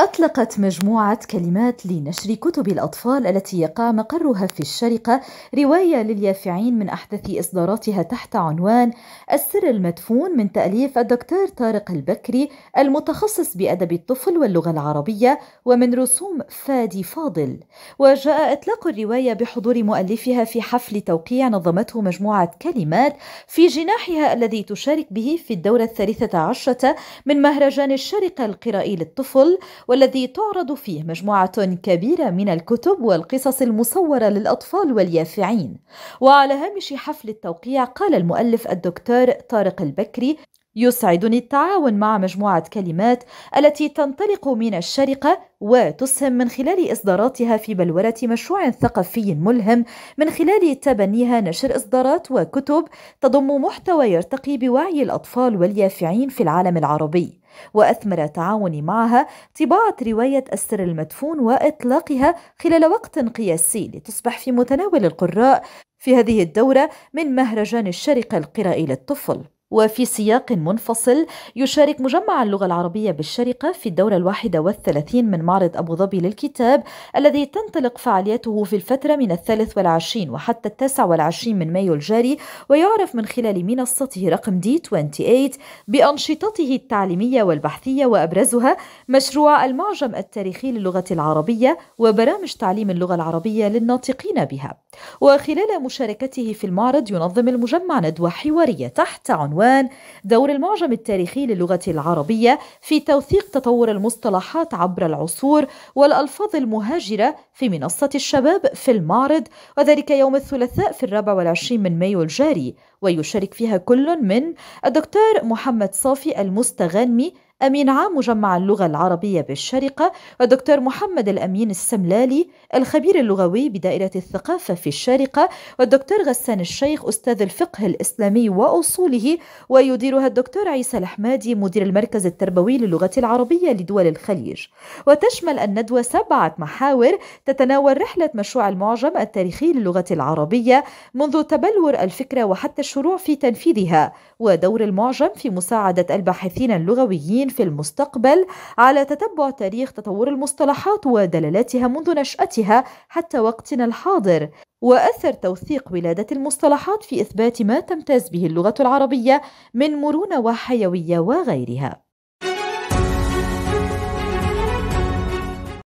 أطلقت مجموعة كلمات لنشر كتب الأطفال التي يقع مقرها في الشرقة رواية لليافعين من أحدث إصداراتها تحت عنوان السر المدفون من تأليف الدكتور طارق البكري المتخصص بأدب الطفل واللغة العربية ومن رسوم فادي فاضل وجاء إطلاق الرواية بحضور مؤلفها في حفل توقيع نظمته مجموعة كلمات في جناحها الذي تشارك به في الدورة الثالثة عشرة من مهرجان الشرقة القرائي للطفل والذي تعرض فيه مجموعة كبيرة من الكتب والقصص المصورة للأطفال واليافعين وعلى هامش حفل التوقيع قال المؤلف الدكتور طارق البكري يسعدني التعاون مع مجموعة كلمات التي تنطلق من الشرقة وتسهم من خلال إصداراتها في بلورة مشروع ثقافي ملهم من خلال تبنيها نشر إصدارات وكتب تضم محتوى يرتقي بوعي الأطفال واليافعين في العالم العربي وأثمر تعاوني معها طباعة رواية السر المدفون وإطلاقها خلال وقت قياسي لتصبح في متناول القراء في هذه الدورة من مهرجان الشرقة القرائي للطفل وفي سياق منفصل يشارك مجمع اللغة العربية بالشرقة في الدورة الواحدة والثلاثين من معرض أبو ظبي للكتاب الذي تنطلق فعاليته في الفترة من الثالث والعشرين وحتى التاسع والعشرين من مايو الجاري ويعرف من خلال منصته رقم دي 28 بأنشطته التعليمية والبحثية وأبرزها مشروع المعجم التاريخي للغة العربية وبرامج تعليم اللغة العربية للناطقين بها وخلال مشاركته في المعرض ينظم المجمع ندوة حوارية تحت عنوان بعنوان دور المعجم التاريخي للغة العربية في توثيق تطور المصطلحات عبر العصور والألفاظ المهاجرة في منصة الشباب في المعرض وذلك يوم الثلاثاء في الرابع والعشرين من مايو الجاري ويشارك فيها كل من الدكتور محمد صافي المستغنمي أمين عام مجمع اللغة العربية بالشارقة والدكتور محمد الأمين السملالي الخبير اللغوي بدائرة الثقافة في الشارقة والدكتور غسان الشيخ أستاذ الفقه الإسلامي وأصوله ويديرها الدكتور عيسى الحمادي مدير المركز التربوي للغة العربية لدول الخليج وتشمل الندوة سبعة محاور تتناول رحلة مشروع المعجم التاريخي للغة العربية منذ تبلور الفكرة وحتى الشروع في تنفيذها ودور المعجم في مساعدة الباحثين اللغويين المسلمين في المستقبل على تتبع تاريخ تطور المصطلحات ودلالاتها منذ نشأتها حتى وقتنا الحاضر وأثر توثيق ولادة المصطلحات في إثبات ما تمتاز به اللغة العربية من مرونة وحيوية وغيرها